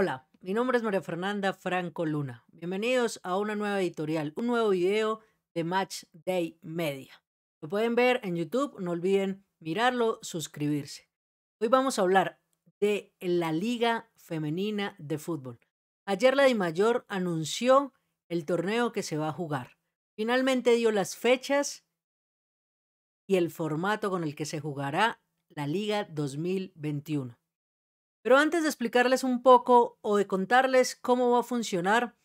Hola, mi nombre es María Fernanda Franco Luna. Bienvenidos a una nueva editorial, un nuevo video de Match Day Media. Lo pueden ver en YouTube, no olviden mirarlo, suscribirse. Hoy vamos a hablar de la Liga Femenina de Fútbol. Ayer la DIMAYOR anunció el torneo que se va a jugar. Finalmente dio las fechas y el formato con el que se jugará la Liga 2021. Pero antes de explicarles un poco o de contarles cómo va a funcionar,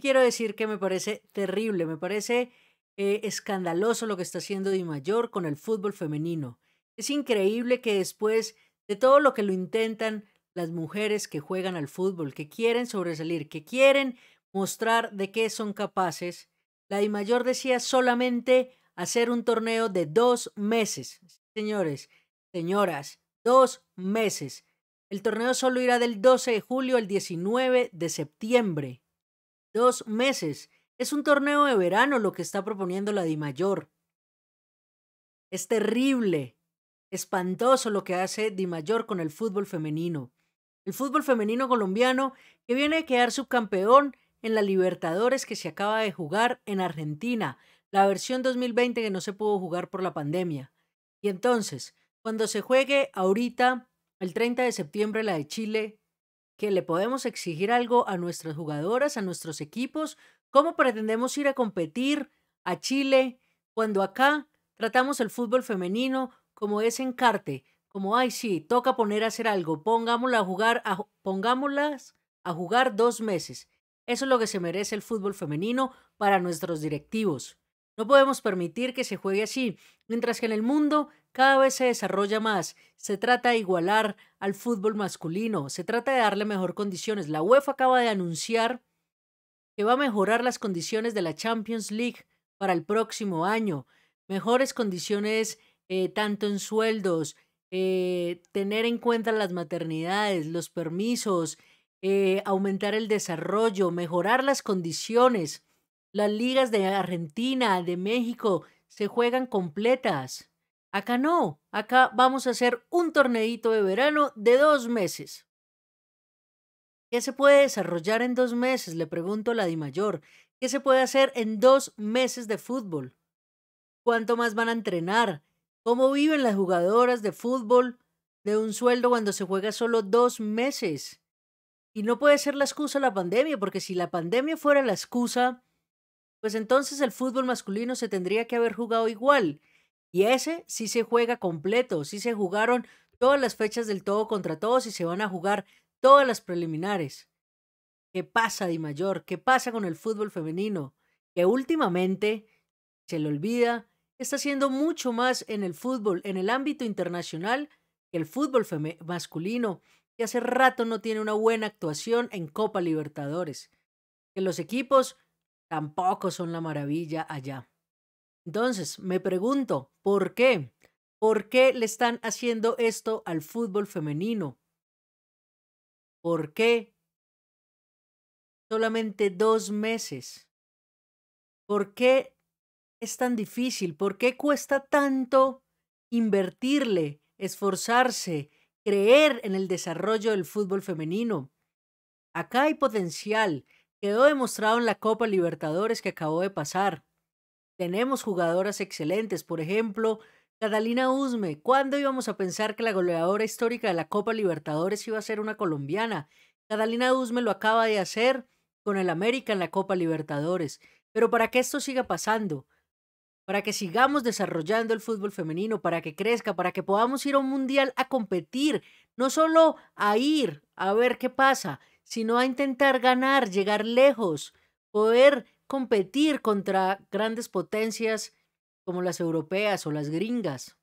quiero decir que me parece terrible, me parece eh, escandaloso lo que está haciendo Di Mayor con el fútbol femenino. Es increíble que después de todo lo que lo intentan las mujeres que juegan al fútbol, que quieren sobresalir, que quieren mostrar de qué son capaces, la Di Mayor decía solamente hacer un torneo de dos meses. Señores, señoras, dos meses. El torneo solo irá del 12 de julio al 19 de septiembre. Dos meses. Es un torneo de verano lo que está proponiendo la DIMAYOR. Es terrible, espantoso lo que hace DIMAYOR con el fútbol femenino. El fútbol femenino colombiano que viene a quedar subcampeón en la Libertadores que se acaba de jugar en Argentina, la versión 2020 que no se pudo jugar por la pandemia. Y entonces, cuando se juegue ahorita el 30 de septiembre la de Chile, que le podemos exigir algo a nuestras jugadoras, a nuestros equipos, cómo pretendemos ir a competir a Chile cuando acá tratamos el fútbol femenino como ese encarte, como, ay, sí, toca poner a hacer algo, pongámosla a jugar, pongámoslas a jugar dos meses. Eso es lo que se merece el fútbol femenino para nuestros directivos. No podemos permitir que se juegue así, mientras que en el mundo cada vez se desarrolla más. Se trata de igualar al fútbol masculino, se trata de darle mejor condiciones. La UEFA acaba de anunciar que va a mejorar las condiciones de la Champions League para el próximo año. Mejores condiciones eh, tanto en sueldos, eh, tener en cuenta las maternidades, los permisos, eh, aumentar el desarrollo, mejorar las condiciones las ligas de Argentina, de México, se juegan completas. Acá no, acá vamos a hacer un torneito de verano de dos meses. ¿Qué se puede desarrollar en dos meses? Le pregunto a la Di Mayor. ¿Qué se puede hacer en dos meses de fútbol? ¿Cuánto más van a entrenar? ¿Cómo viven las jugadoras de fútbol de un sueldo cuando se juega solo dos meses? Y no puede ser la excusa la pandemia, porque si la pandemia fuera la excusa, pues entonces el fútbol masculino se tendría que haber jugado igual. Y ese sí se juega completo, sí se jugaron todas las fechas del todo contra todos y se van a jugar todas las preliminares. ¿Qué pasa, Di Mayor? ¿Qué pasa con el fútbol femenino? Que últimamente se le olvida, está haciendo mucho más en el fútbol, en el ámbito internacional, que el fútbol masculino, que hace rato no tiene una buena actuación en Copa Libertadores. Que los equipos tampoco son la maravilla allá. Entonces, me pregunto, ¿por qué? ¿Por qué le están haciendo esto al fútbol femenino? ¿Por qué? Solamente dos meses. ¿Por qué es tan difícil? ¿Por qué cuesta tanto invertirle, esforzarse, creer en el desarrollo del fútbol femenino? Acá hay potencial, Quedó demostrado en la Copa Libertadores que acabó de pasar. Tenemos jugadoras excelentes, por ejemplo, Catalina Usme. ¿Cuándo íbamos a pensar que la goleadora histórica de la Copa Libertadores iba a ser una colombiana? Catalina Usme lo acaba de hacer con el América en la Copa Libertadores. Pero para que esto siga pasando, para que sigamos desarrollando el fútbol femenino, para que crezca, para que podamos ir a un mundial a competir, no solo a ir a ver qué pasa, sino a intentar ganar, llegar lejos, poder competir contra grandes potencias como las europeas o las gringas.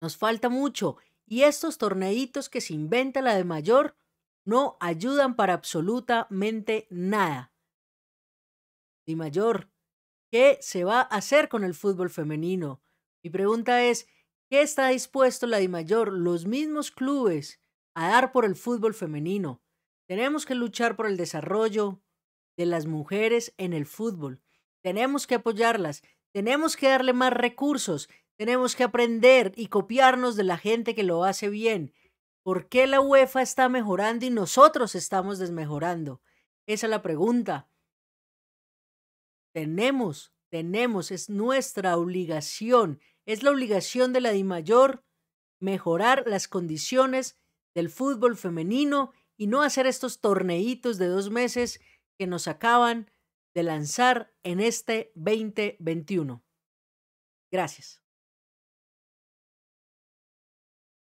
Nos falta mucho y estos torneitos que se inventa la de mayor no ayudan para absolutamente nada. Di mayor, ¿qué se va a hacer con el fútbol femenino? Mi pregunta es, ¿qué está dispuesto la Di mayor, los mismos clubes, a dar por el fútbol femenino. Tenemos que luchar por el desarrollo de las mujeres en el fútbol. Tenemos que apoyarlas, tenemos que darle más recursos, tenemos que aprender y copiarnos de la gente que lo hace bien. ¿Por qué la UEFA está mejorando y nosotros estamos desmejorando? Esa es la pregunta. Tenemos, tenemos, es nuestra obligación, es la obligación de la DIMAYOR mejorar las condiciones del fútbol femenino y no hacer estos torneitos de dos meses que nos acaban de lanzar en este 2021. Gracias.